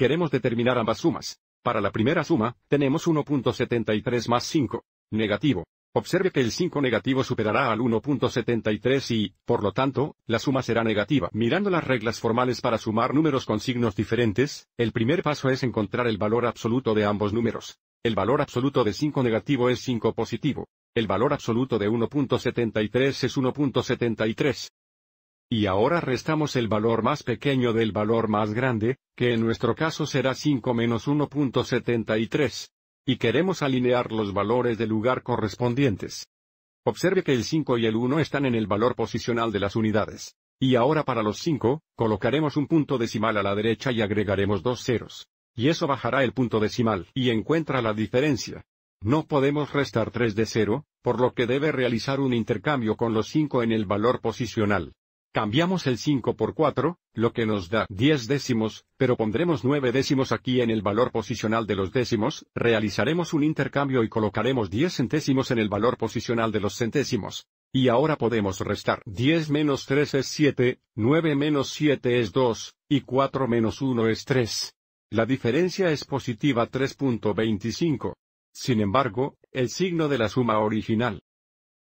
Queremos determinar ambas sumas. Para la primera suma, tenemos 1.73 más 5. Negativo. Observe que el 5 negativo superará al 1.73 y, por lo tanto, la suma será negativa. Mirando las reglas formales para sumar números con signos diferentes, el primer paso es encontrar el valor absoluto de ambos números. El valor absoluto de 5 negativo es 5 positivo. El valor absoluto de 1.73 es 1.73. Y ahora restamos el valor más pequeño del valor más grande, que en nuestro caso será 5 menos 1.73. Y queremos alinear los valores del lugar correspondientes. Observe que el 5 y el 1 están en el valor posicional de las unidades. Y ahora para los 5, colocaremos un punto decimal a la derecha y agregaremos dos ceros. Y eso bajará el punto decimal y encuentra la diferencia. No podemos restar 3 de 0, por lo que debe realizar un intercambio con los 5 en el valor posicional. Cambiamos el 5 por 4, lo que nos da 10 décimos, pero pondremos 9 décimos aquí en el valor posicional de los décimos, realizaremos un intercambio y colocaremos 10 centésimos en el valor posicional de los centésimos. Y ahora podemos restar 10 menos 3 es 7, 9 menos 7 es 2, y 4 menos 1 es 3. La diferencia es positiva 3.25. Sin embargo, el signo de la suma original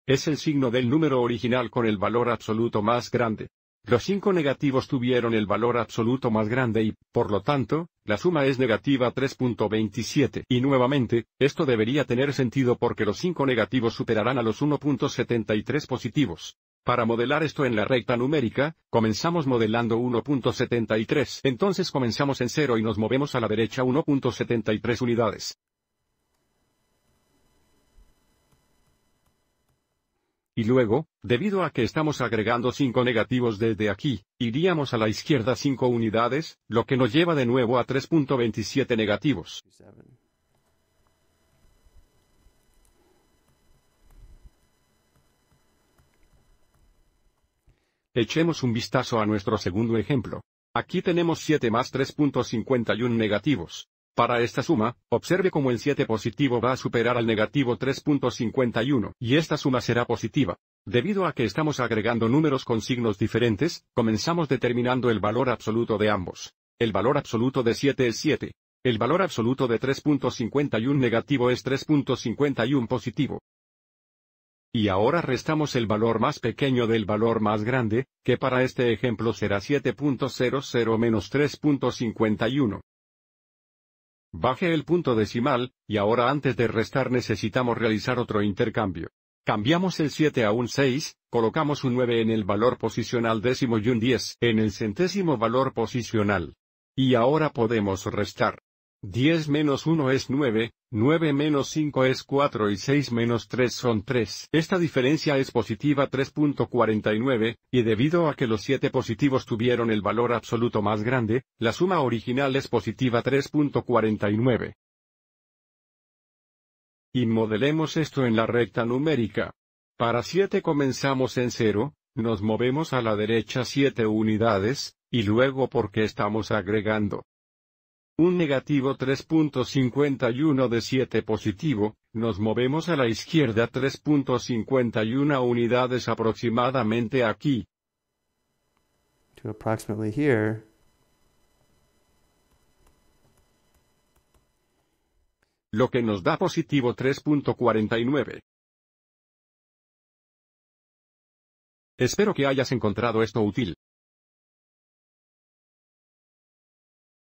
es el signo del número original con el valor absoluto más grande. Los cinco negativos tuvieron el valor absoluto más grande y, por lo tanto, la suma es negativa 3.27. Y nuevamente, esto debería tener sentido porque los cinco negativos superarán a los 1.73 positivos. Para modelar esto en la recta numérica, comenzamos modelando 1.73. Entonces comenzamos en 0 y nos movemos a la derecha 1.73 unidades. Y luego, debido a que estamos agregando 5 negativos desde aquí, iríamos a la izquierda 5 unidades, lo que nos lleva de nuevo a 3.27 negativos. Echemos un vistazo a nuestro segundo ejemplo. Aquí tenemos 7 más 3.51 negativos. Para esta suma, observe cómo el 7 positivo va a superar al negativo 3.51, y esta suma será positiva. Debido a que estamos agregando números con signos diferentes, comenzamos determinando el valor absoluto de ambos. El valor absoluto de 7 es 7. El valor absoluto de 3.51 negativo es 3.51 positivo. Y ahora restamos el valor más pequeño del valor más grande, que para este ejemplo será 7.00 menos 3.51. Baje el punto decimal, y ahora antes de restar necesitamos realizar otro intercambio. Cambiamos el 7 a un 6, colocamos un 9 en el valor posicional décimo y un 10 en el centésimo valor posicional. Y ahora podemos restar. 10 menos 1 es 9, 9 menos 5 es 4 y 6 menos 3 son 3. Esta diferencia es positiva 3.49, y debido a que los 7 positivos tuvieron el valor absoluto más grande, la suma original es positiva 3.49. Y modelemos esto en la recta numérica. Para 7 comenzamos en 0, nos movemos a la derecha 7 unidades, y luego porque estamos agregando. Un negativo 3.51 de 7 positivo, nos movemos a la izquierda 3.51 unidades aproximadamente aquí. Lo que nos da positivo 3.49. Espero que hayas encontrado esto útil.